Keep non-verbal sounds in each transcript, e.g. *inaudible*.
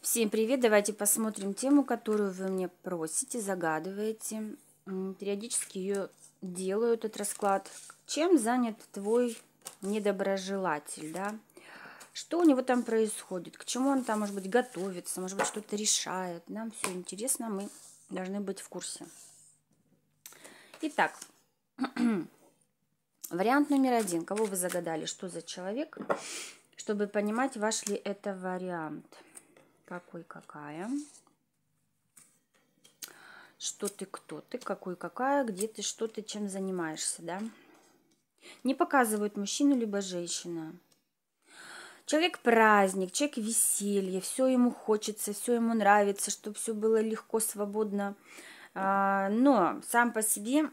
Всем привет! Давайте посмотрим тему, которую вы мне просите, загадываете. Периодически ее делаю, этот расклад. Чем занят твой недоброжелатель, да? Что у него там происходит? К чему он там, может быть, готовится? Может быть, что-то решает? Нам все интересно, мы должны быть в курсе. Итак, *clears throat* вариант номер один. Кого вы загадали? Что за человек? Чтобы понимать, ваш ли это вариант – какой какая. Что ты, кто ты, какой какая, где ты, что ты, чем занимаешься, да? Не показывают мужчину либо женщина. Человек праздник, человек веселье, все ему хочется, все ему нравится, чтобы все было легко, свободно. А, но сам по себе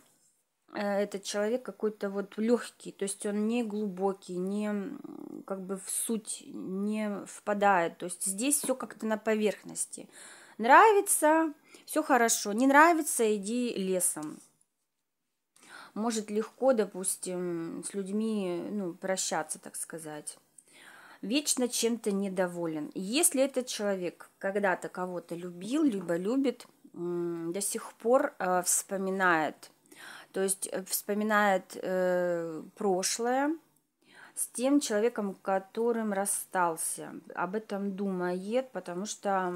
э, этот человек какой-то вот легкий, то есть он не глубокий, не как бы в суть не впадает. То есть здесь все как-то на поверхности. Нравится, все хорошо. Не нравится, иди лесом. Может легко, допустим, с людьми ну, прощаться, так сказать. Вечно чем-то недоволен. Если этот человек когда-то кого-то любил, либо любит, до сих пор э, вспоминает, то есть э, вспоминает э, прошлое, с тем человеком, которым расстался. Об этом думает, потому что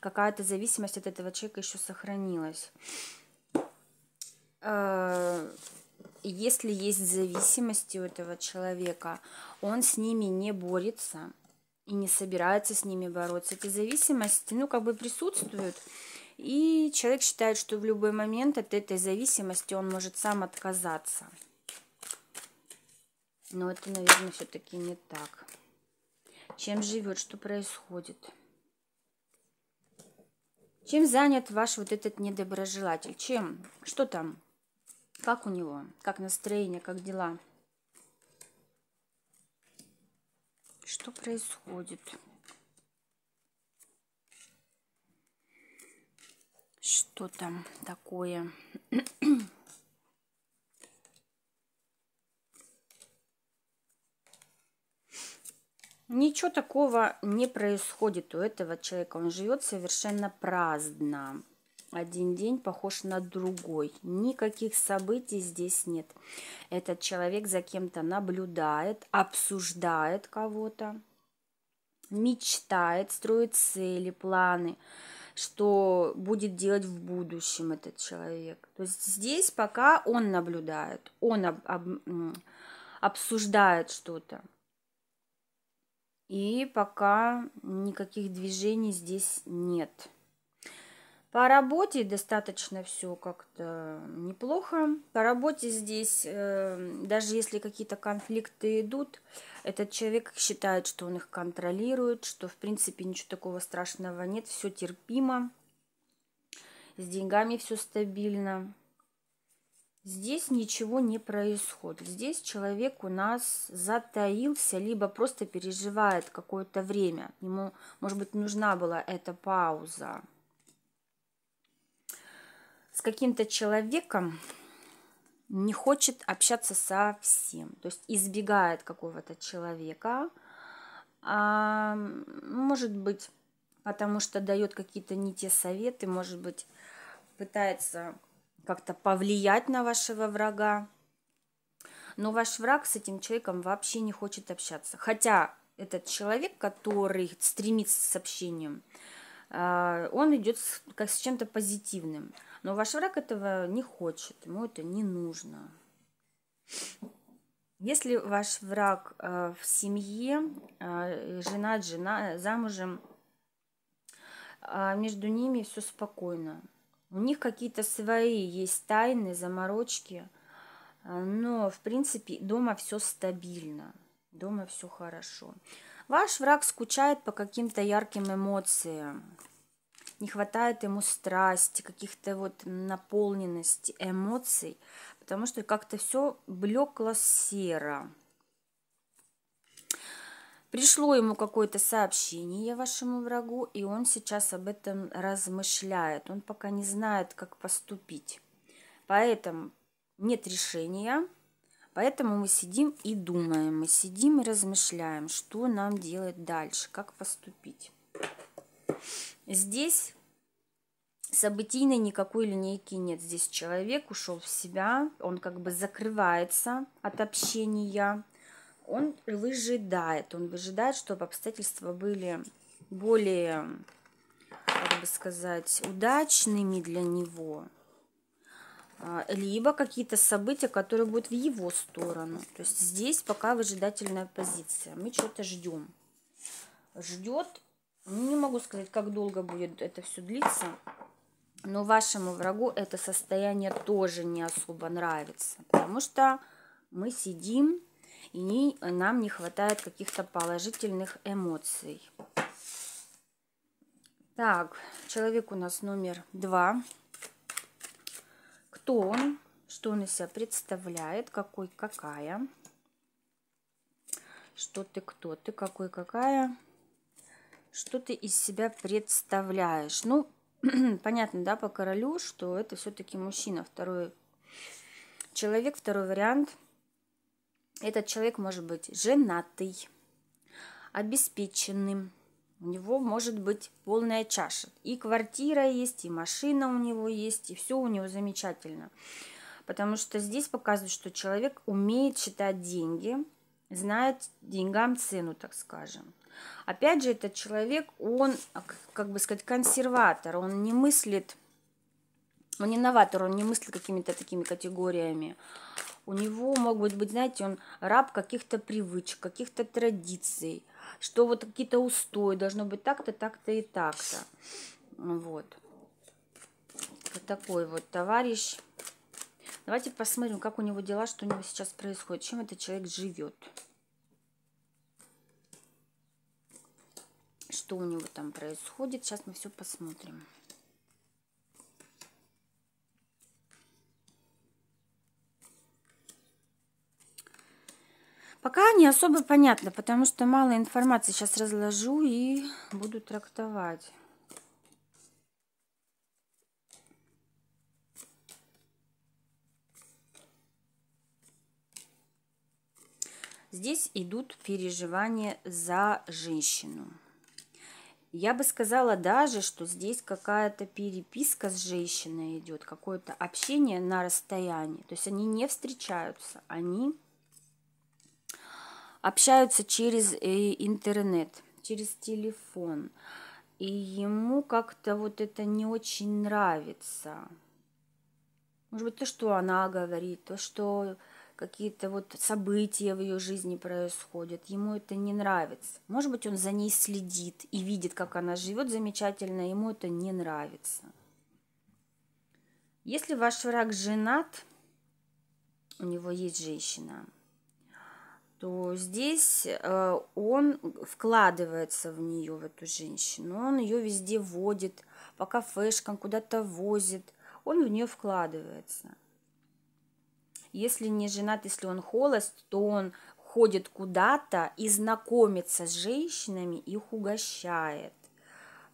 какая-то зависимость от этого человека еще сохранилась. Э, если есть зависимости у этого человека, он с ними не борется и не собирается с ними бороться. Эти зависимости, ну, как бы присутствуют, и человек считает, что в любой момент от этой зависимости он может сам отказаться. Но это, наверное, все-таки не так. Чем живет, что происходит? Чем занят ваш вот этот недоброжелатель? Чем? Что там? Как у него? Как настроение? Как дела? Что происходит? Что там такое? *clears throat* Ничего такого не происходит у этого человека. Он живет совершенно праздно. Один день похож на другой. Никаких событий здесь нет. Этот человек за кем-то наблюдает, обсуждает кого-то, мечтает, строит цели, планы что будет делать в будущем этот человек. То есть здесь пока он наблюдает, он об, об, обсуждает что-то. И пока никаких движений здесь нет. По работе достаточно все как-то неплохо. По работе здесь, э, даже если какие-то конфликты идут, этот человек считает, что он их контролирует, что в принципе ничего такого страшного нет, все терпимо, с деньгами все стабильно. Здесь ничего не происходит. Здесь человек у нас затаился, либо просто переживает какое-то время. Ему, может быть, нужна была эта пауза. С каким-то человеком не хочет общаться совсем. То есть избегает какого-то человека. А, может быть, потому что дает какие-то не те советы, может быть, пытается как-то повлиять на вашего врага. Но ваш враг с этим человеком вообще не хочет общаться. Хотя этот человек, который стремится с общением, а, он идет с, как с чем-то позитивным. Но ваш враг этого не хочет, ему это не нужно. Если ваш враг а, в семье, а, жена, жена, замужем, между ними все спокойно, у них какие-то свои есть тайны, заморочки, э, но, в принципе, дома все стабильно, дома все хорошо. Ваш враг скучает по каким-то ярким эмоциям. Не хватает ему страсти, каких-то вот наполненности, эмоций, потому что как-то все блекло серо. Пришло ему какое-то сообщение вашему врагу, и он сейчас об этом размышляет. Он пока не знает, как поступить. Поэтому нет решения, поэтому мы сидим и думаем, мы сидим и размышляем, что нам делать дальше, как поступить. Здесь событийной никакой линейки нет. Здесь человек ушел в себя, он как бы закрывается от общения, он выжидает, он выжидает, чтобы обстоятельства были более, как бы сказать, удачными для него, а, либо какие-то события, которые будут в его сторону. То есть здесь пока выжидательная позиция. Мы что-то ждем. Ждет, ну, не могу сказать, как долго будет это все длиться, но вашему врагу это состояние тоже не особо нравится, потому что мы сидим, и э, нам не хватает каких-то положительных эмоций. Так, человек у нас номер два. Кто он? Что он из себя представляет? Какой, какая? Что ты, кто ты, какой, какая? Что ты из себя представляешь? Ну, *clears throat* понятно, да, по королю, что это все-таки мужчина. Второй человек, второй вариант – этот человек может быть женатый, обеспеченным, у него может быть полная чаша. И квартира есть, и машина у него есть, и все у него замечательно. Потому что здесь показывают, что человек умеет считать деньги, знает деньгам цену, так скажем. Опять же, этот человек, он, как бы сказать, консерватор, он не мыслит, он не новатор, он не мыслит какими-то такими категориями у него могут быть, знаете, он раб каких-то привычек, каких-то традиций, что вот какие-то устои должно быть так-то, так-то и так-то. Вот. Вот такой вот товарищ. Давайте посмотрим, как у него дела, что у него сейчас происходит, чем этот человек живет. Что у него там происходит, сейчас мы все посмотрим. Пока не особо понятно, потому что мало информации. Сейчас разложу и буду трактовать. Здесь идут переживания за женщину. Я бы сказала даже, что здесь какая-то переписка с женщиной идет, какое-то общение на расстоянии. То есть они не встречаются, они общаются через э, интернет, через телефон. И ему как-то вот это не очень нравится. Может быть, то, что она говорит, то, что какие-то вот события в ее жизни происходят. Ему это не нравится. Может быть, он за ней следит и видит, как она живет замечательно, ему это не нравится. Если ваш враг женат, у него есть женщина – то здесь э, он вкладывается в нее, в эту женщину. Он ее везде водит, по кафешкам куда-то возит. Он в нее вкладывается. Если не женат, если он холост, то он ходит куда-то и знакомится с женщинами, их угощает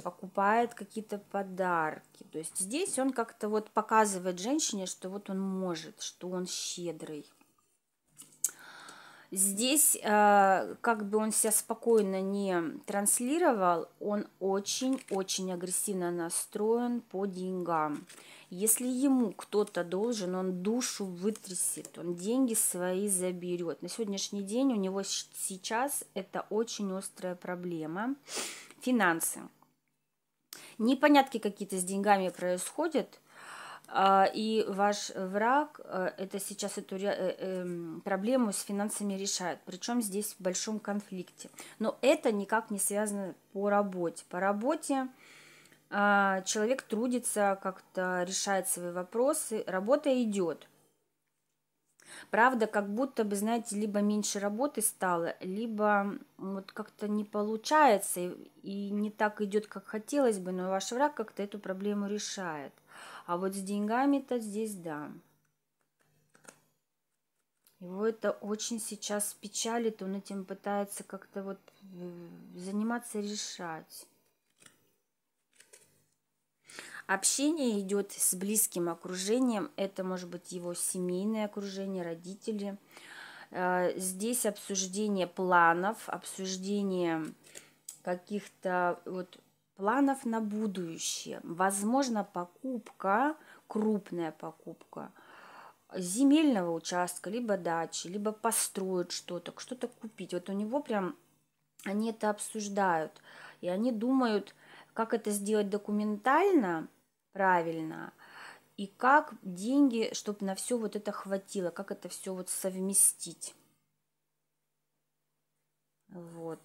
покупает какие-то подарки. То есть здесь он как-то вот показывает женщине, что вот он может, что он щедрый. Здесь, э, как бы он себя спокойно не транслировал, он очень-очень агрессивно настроен по деньгам. Если ему кто-то должен, он душу вытрясет, он деньги свои заберет. На сегодняшний день у него сейчас это очень острая проблема. Финансы. Непонятки какие-то с деньгами происходят, а, и ваш э, враг э, это сейчас эту э, эм, проблему с финансами решает, причем здесь в большом конфликте. Но это никак не связано по работе. По работе а, человек трудится, как-то решает свои вопросы, работа идет – Правда, как будто бы, знаете, либо меньше работы стало, либо вот как-то не получается и не так идет, как хотелось бы, но ваш враг как-то эту проблему решает. А вот с деньгами-то здесь да. Его это очень сейчас печалит, он этим пытается как-то вот э, заниматься, решать. Общение идет с близким окружением. Это может быть его семейное окружение, родители. Э, здесь обсуждение планов, обсуждение каких-то вот планов на будущее. Возможно, покупка, крупная покупка земельного участка, либо дачи, либо построить что-то, что-то купить. Вот у него прям они это обсуждают, и они думают, как это сделать документально, правильно, и как деньги, чтобы на все вот это хватило, как это все вот совместить. Вот.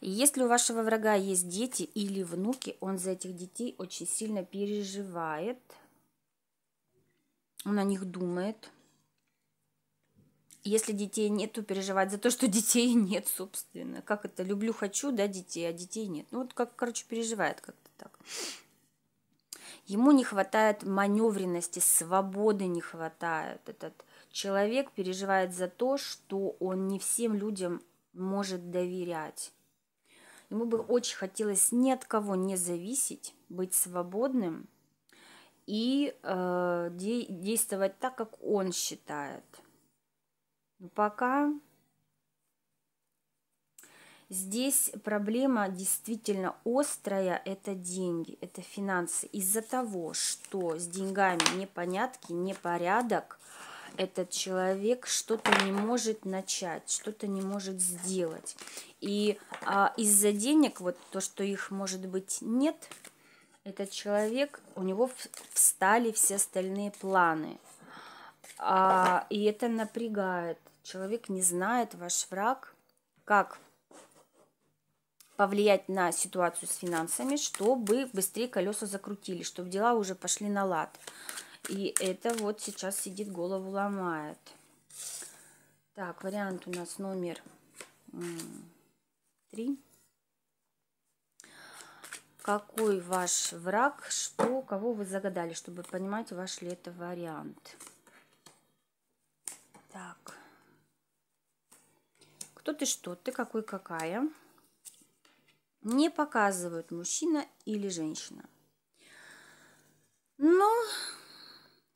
Если у вашего врага есть дети или внуки, он за этих детей очень сильно переживает. Он о них думает если детей нет, то переживать за то, что детей нет, собственно. Как это? Люблю, хочу, да, детей, а детей нет. Ну, вот как, короче, переживает как-то так. Ему не хватает маневренности, свободы не хватает. Этот человек переживает за то, что он не всем людям может доверять. Ему бы очень хотелось ни от кого не зависеть, быть свободным и э, де- действовать так, как он считает – но ну, пока здесь проблема действительно острая, это деньги, это финансы. Из-за того, что с деньгами непонятки, непорядок, этот человек что-то не может начать, что-то не может сделать. И а, из-за денег, вот то, что их может быть нет, этот человек, у него встали все остальные планы. А, и это напрягает человек не знает, ваш враг, как повлиять на ситуацию с финансами, чтобы быстрее колеса закрутили, чтобы дела уже пошли на лад. И это вот сейчас сидит, голову ломает. Так, вариант у нас номер три. Какой ваш враг, что, кого вы загадали, чтобы понимать, ваш ли это вариант. Кто ты, что ты, какой, какая. Не показывают мужчина или женщина. Но ну,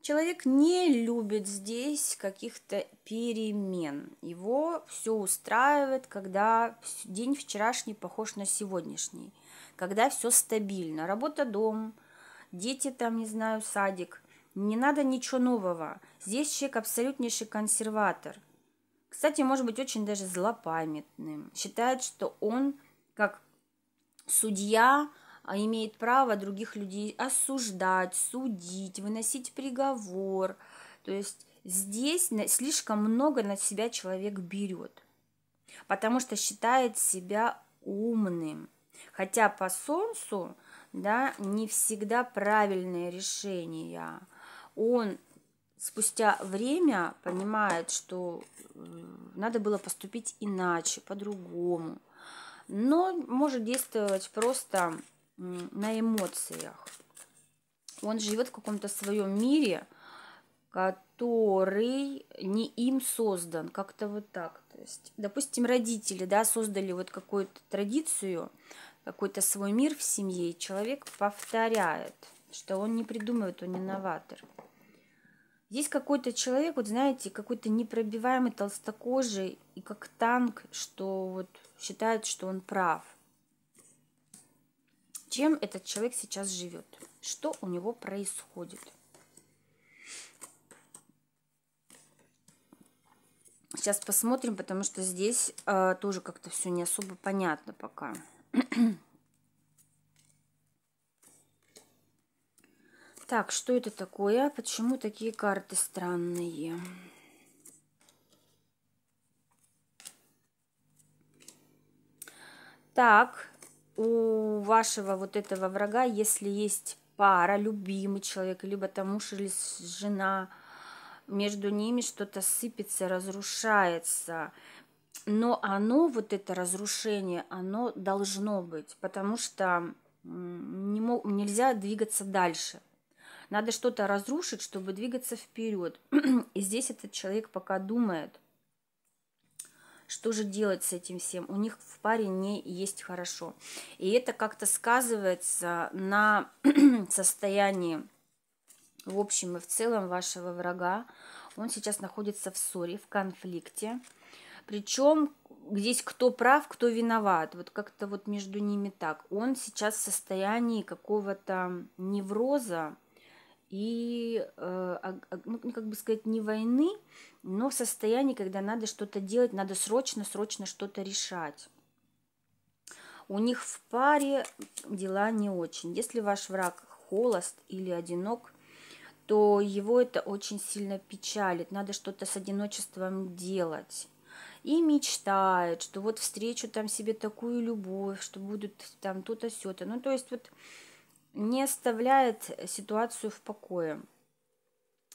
человек не любит здесь каких-то перемен. Его все устраивает, когда день вчерашний похож на сегодняшний, когда все стабильно. Работа, дом, дети там, не знаю, садик. Не надо ничего нового. Здесь человек абсолютнейший консерватор – кстати, может быть очень даже злопамятным. Считает, что он, как судья, а, имеет право других людей осуждать, судить, выносить приговор. То есть здесь слишком много на себя человек берет, потому что считает себя умным. Хотя по солнцу да, не всегда правильные решения. Он спустя время понимает, что э, надо было поступить иначе, по-другому. Но может действовать просто на эмоциях. Он живет в каком-то своем мире, который не им создан, как-то вот так. То есть, допустим, родители, да, создали вот какую-то традицию, какой-то свой мир в семье, и человек повторяет, что он не придумывает, он не новатор. Есть какой-то человек, вот знаете, какой-то непробиваемый толстокожий и как танк, что вот считает, что он прав. Чем этот человек сейчас живет? Что у него происходит? Сейчас посмотрим, потому что здесь э, тоже как-то все не особо понятно пока. *clears throat* Так, что это такое? Почему такие карты странные? Так, у вашего вот этого врага, если есть пара, любимый человек, либо там муж или жена, между ними что-то сыпется, разрушается. Но оно, вот это разрушение, оно должно быть, потому что не мог, нельзя двигаться дальше. Надо что-то разрушить, чтобы двигаться вперед. *clears throat* И здесь этот человек пока думает, что же делать с этим всем. У них в паре не есть хорошо. И это как-то сказывается на *clears throat* состоянии в общем и в целом вашего врага. Он сейчас находится в ссоре, в конфликте. Причем здесь кто прав, кто виноват. Вот как-то вот между ними так. Он сейчас в состоянии какого-то невроза, и, э, а, а, ну, ну, как бы сказать, не войны, но в состоянии, когда надо что-то делать, надо срочно-срочно что-то решать. У них в паре дела не очень. Если ваш враг холост или одинок, то его это очень сильно печалит. Надо что-то с одиночеством делать. И мечтает, что вот встречу там себе такую любовь, что будут там то-то, сё-то. Ну, то есть вот не оставляет ситуацию в покое.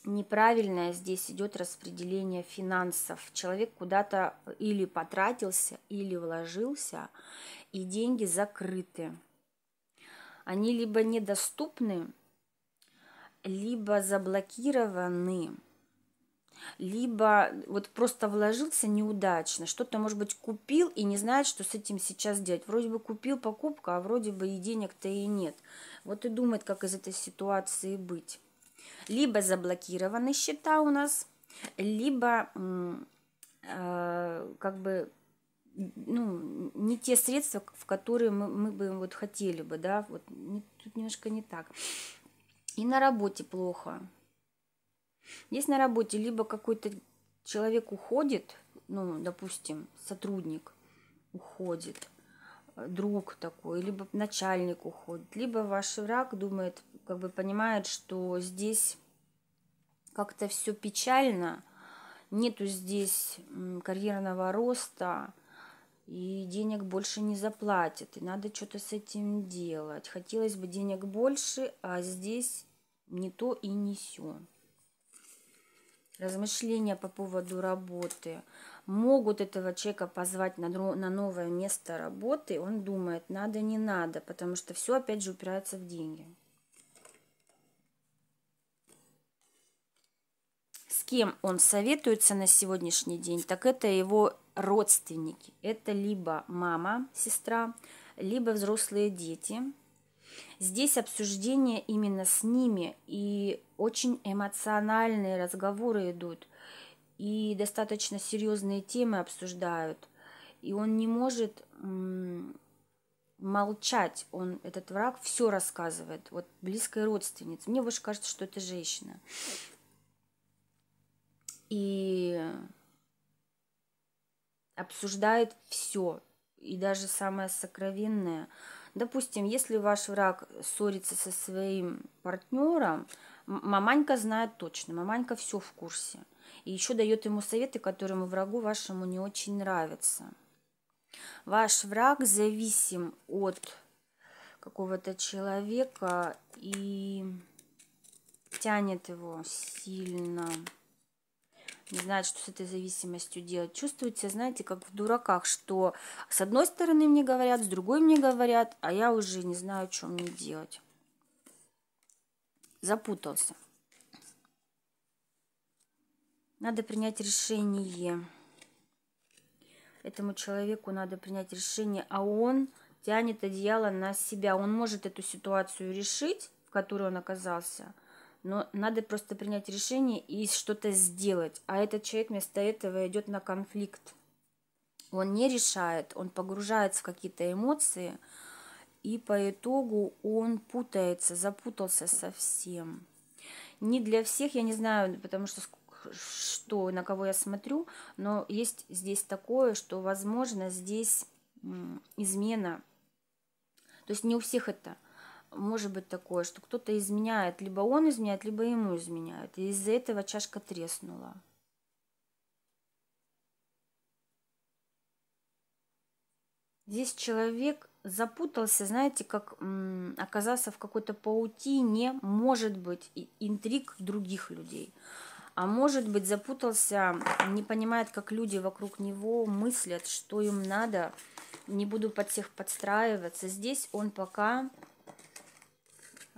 Неправильное здесь идет распределение финансов. Человек куда-то или потратился, или вложился, и деньги закрыты. Они либо недоступны, либо заблокированы, либо вот просто вложился неудачно, что-то, может быть, купил и не знает, что с этим сейчас делать. Вроде бы купил покупка, а вроде бы и денег-то и нет. Вот и думает, как из этой ситуации быть. Либо заблокированы счета у нас, либо э, как бы ну, не те средства, в которые мы, мы бы вот хотели бы, да, вот не, тут немножко не так. И на работе плохо. Есть на работе либо какой-то человек уходит, ну, допустим, сотрудник уходит, друг такой, либо начальник уходит, либо ваш враг думает, как бы понимает, что здесь как-то все печально, нету здесь карьерного роста, и денег больше не заплатят, и надо что-то с этим делать. Хотелось бы денег больше, а здесь не то и не все. Размышления по поводу работы могут этого человека позвать на, на новое место работы, он думает, надо, не надо, потому что все опять же упирается в деньги. С кем он советуется на сегодняшний день, так это его родственники. Это либо мама, сестра, либо взрослые дети. Здесь обсуждение именно с ними и очень эмоциональные разговоры идут – и достаточно серьезные темы обсуждают. И он не может молчать, он, этот враг, все рассказывает, вот близкая родственница. Мне больше кажется, что это женщина. И обсуждает все, и даже самое сокровенное. Допустим, если ваш враг ссорится со своим партнером, маманька знает точно, маманька все в курсе – и еще дает ему советы, которые врагу вашему не очень нравятся. Ваш враг зависим от какого-то человека и тянет его сильно. Не знает, что с этой зависимостью делать. Чувствуете, знаете, как в дураках, что с одной стороны мне говорят, с другой мне говорят, а я уже не знаю, что мне делать. Запутался. Надо принять решение. Этому человеку надо принять решение, а он тянет одеяло на себя. Он может эту ситуацию решить, в которой он оказался, но надо просто принять решение и что-то сделать. А этот человек вместо этого идет на конфликт. Он не решает, он погружается в какие-то эмоции, и по итогу он путается, запутался совсем. Не для всех, я не знаю, потому что что, на кого я смотрю, но есть здесь такое, что, возможно, здесь измена. То есть не у всех это может быть такое, что кто-то изменяет, либо он изменяет, либо ему изменяют. И из-за этого чашка треснула. Здесь человек запутался, знаете, как м, оказался в какой-то паутине, может быть, интриг других людей а может быть запутался, не понимает, как люди вокруг него мыслят, что им надо, не буду под всех подстраиваться. Здесь он пока э,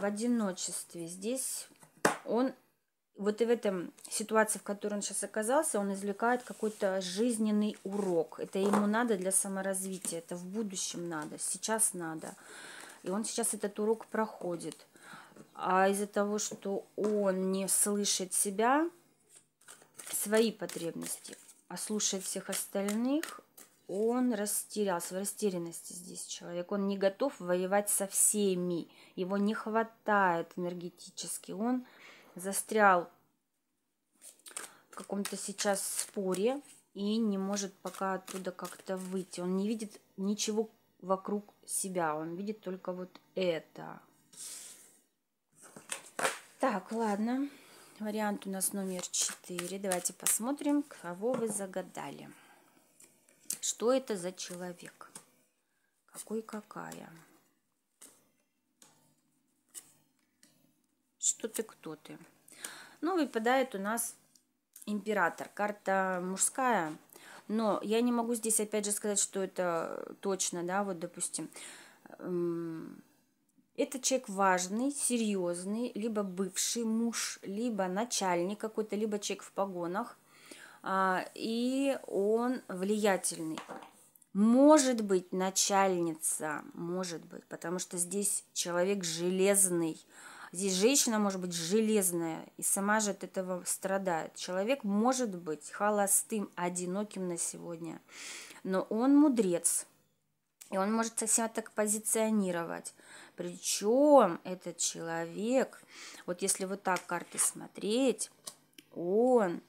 в одиночестве, здесь он вот и в этом ситуации, в которой он сейчас оказался, он извлекает какой-то жизненный урок. Это ему надо для саморазвития, это в будущем надо, сейчас надо. И он сейчас этот урок проходит а из-за того, что он не слышит себя, свои потребности, а слушает всех остальных, он растерялся, в растерянности здесь человек. Он не готов воевать со всеми, его не хватает энергетически. Он застрял в каком-то сейчас споре и не может пока оттуда как-то выйти. Он не видит ничего вокруг себя, он видит только вот это. Так, ладно. Вариант у нас номер 4. Давайте посмотрим, кого вы загадали. Что это за человек? Какой какая? Что ты, кто ты? Ну, выпадает у нас император. Карта мужская, но я не могу здесь опять же сказать, что это точно, да, вот, допустим, это человек важный, серьезный, либо бывший муж, либо начальник какой-то, либо человек в погонах. А, и он влиятельный. Может быть, начальница, может быть, потому что здесь человек железный. Здесь женщина может быть железная, и сама же от этого страдает. Человек может быть холостым, одиноким на сегодня, но он мудрец, и он может совсем так позиционировать. Причем этот человек, вот если вот так карты смотреть, он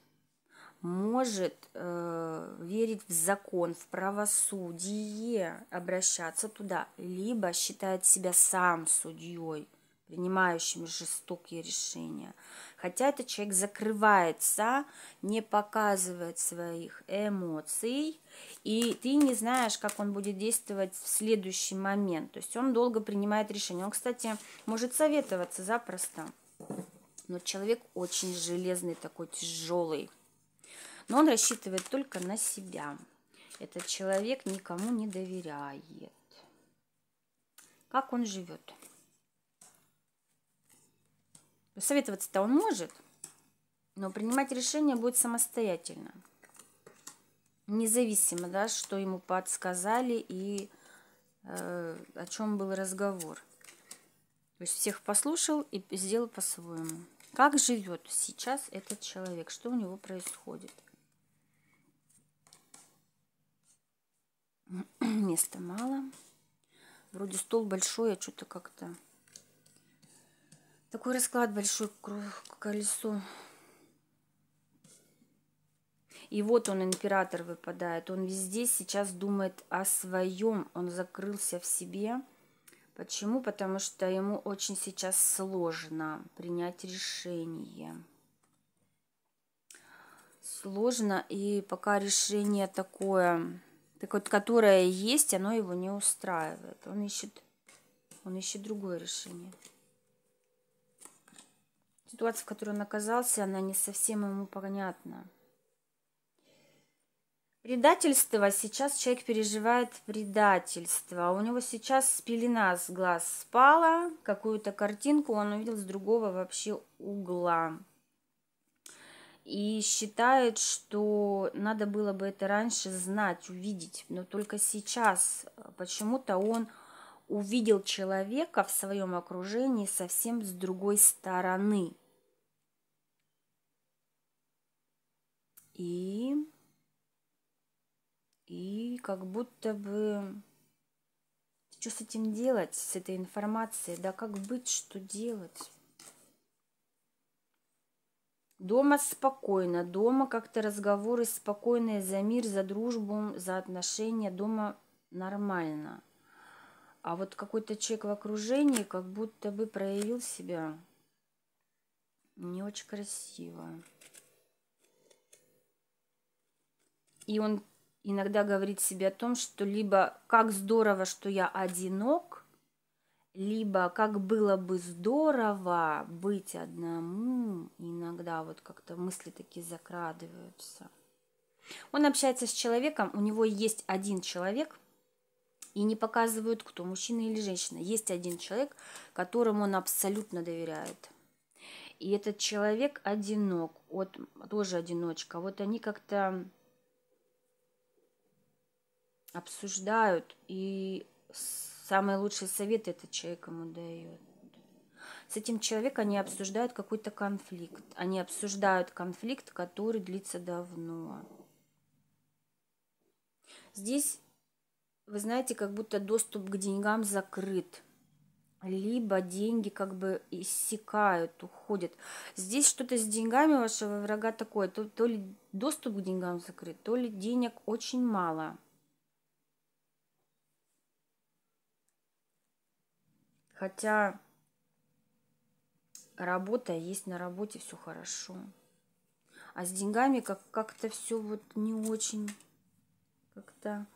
может э, верить в закон, в правосудие, обращаться туда, либо считает себя сам судьей принимающими жестокие решения. Хотя этот человек закрывается, не показывает своих эмоций, и ты не знаешь, как он будет действовать в следующий момент. То есть он долго принимает решение. Он, кстати, может советоваться запросто, но человек очень железный, такой тяжелый. Но он рассчитывает только на себя. Этот человек никому не доверяет. Как он живет? Советоваться-то он может, но принимать решение будет самостоятельно. Независимо, да, что ему подсказали и э, о чем был разговор. То есть всех послушал и сделал по-своему. Как живет сейчас этот человек? Что у него происходит? *clears throat* Места мало. Вроде стол большой, а что-то как-то такой расклад большой колесо. И вот он, император, выпадает. Он везде сейчас думает о своем. Он закрылся в себе. Почему? Потому что ему очень сейчас сложно принять решение. Сложно, и пока решение такое, так вот, которое есть, оно его не устраивает. Он ищет, он ищет другое решение. Ситуация, в которой он оказался, она не совсем ему понятна. Предательство. Сейчас человек переживает предательство. У него сейчас спелена с глаз спала. Какую-то картинку он увидел с другого вообще угла. И считает, что надо было бы это раньше знать, увидеть. Но только сейчас почему-то он увидел человека в своем окружении совсем с другой стороны. И, и как будто бы что с этим делать, с этой информацией, да как быть, что делать? Дома спокойно, дома как-то разговоры спокойные за мир, за дружбу, за отношения, дома нормально – а вот какой-то человек в окружении как будто бы проявил себя не очень красиво. И он иногда говорит себе о том, что либо как здорово, что я одинок, либо как было бы здорово быть одному. Иногда вот как-то мысли такие закрадываются. Он общается с человеком, у него есть один человек – и не показывают, кто мужчина или женщина. Есть один человек, которому он абсолютно доверяет. И этот человек одинок, вот тоже одиночка. Вот они как-то обсуждают, и самые лучшие советы этот человек ему дает. С этим человеком они обсуждают какой-то конфликт. Они обсуждают конфликт, который длится давно. Здесь вы знаете, как будто доступ к деньгам закрыт. Либо деньги как бы иссякают, уходят. Здесь что-то с деньгами вашего врага такое. То, то ли доступ к деньгам закрыт, то ли денег очень мало. Хотя работа есть, на работе все хорошо. А с деньгами как- как-то все вот не очень как-то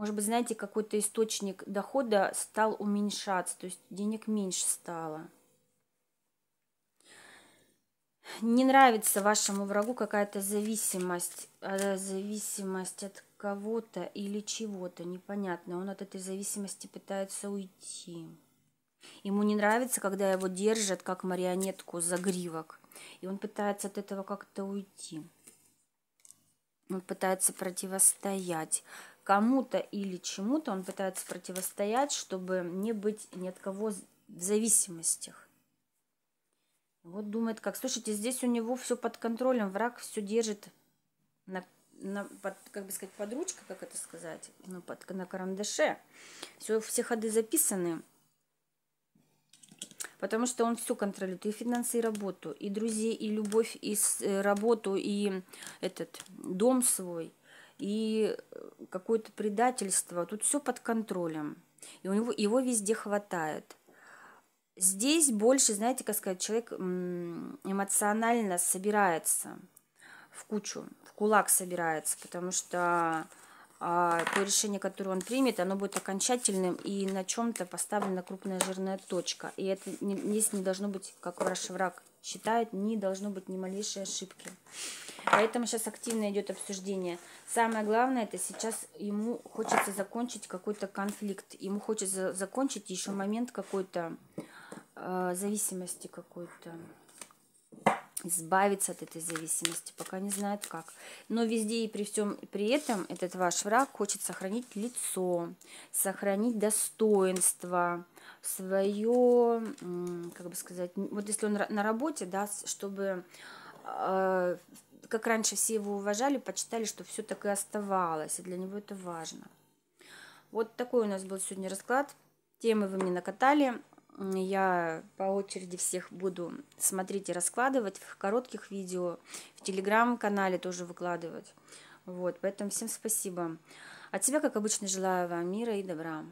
может быть, знаете, какой-то источник дохода стал уменьшаться, то есть денег меньше стало. Не нравится вашему врагу какая-то зависимость, э, зависимость от кого-то или чего-то, непонятно. Он от этой зависимости пытается уйти. Ему не нравится, когда его держат как марионетку за гривок. И он пытается от этого как-то уйти. Он пытается противостоять кому-то или чему-то он пытается противостоять, чтобы не быть ни от кого в зависимостях. Вот думает, как, слушайте, здесь у него все под контролем, враг все держит на, на под, как бы сказать, под ручкой, как это сказать, ну, под, на карандаше. Все, все ходы записаны, потому что он все контролирует, и финансы, и работу, и друзей, и любовь, и э, работу, и этот дом свой – и э, какое-то предательство. Тут все под контролем. И у него его везде хватает. Здесь больше, знаете, как сказать, человек эмоционально собирается в кучу, в кулак собирается, потому что а, то решение, которое он примет, оно будет окончательным и на чем-то поставлена крупная жирная точка. И это не, здесь не должно быть, как ваш враг считает, не должно быть ни малейшей ошибки. Поэтому сейчас активно идет обсуждение. Самое главное, это сейчас ему хочется закончить какой-то конфликт. Ему хочется закончить еще момент какой-то э, зависимости какой-то избавиться от этой зависимости, пока не знает как. Но везде и при всем при этом этот ваш враг хочет сохранить лицо, сохранить достоинство, свое, как бы сказать, вот если он на работе, да, чтобы э, как раньше все его уважали, почитали, что все так и оставалось, и для него это важно. Вот такой у нас был сегодня расклад. Темы вы мне накатали. Я по очереди всех буду смотреть и раскладывать в коротких видео, в телеграм-канале тоже выкладывать. Вот, поэтому всем спасибо. От себя, как обычно, желаю вам мира и добра.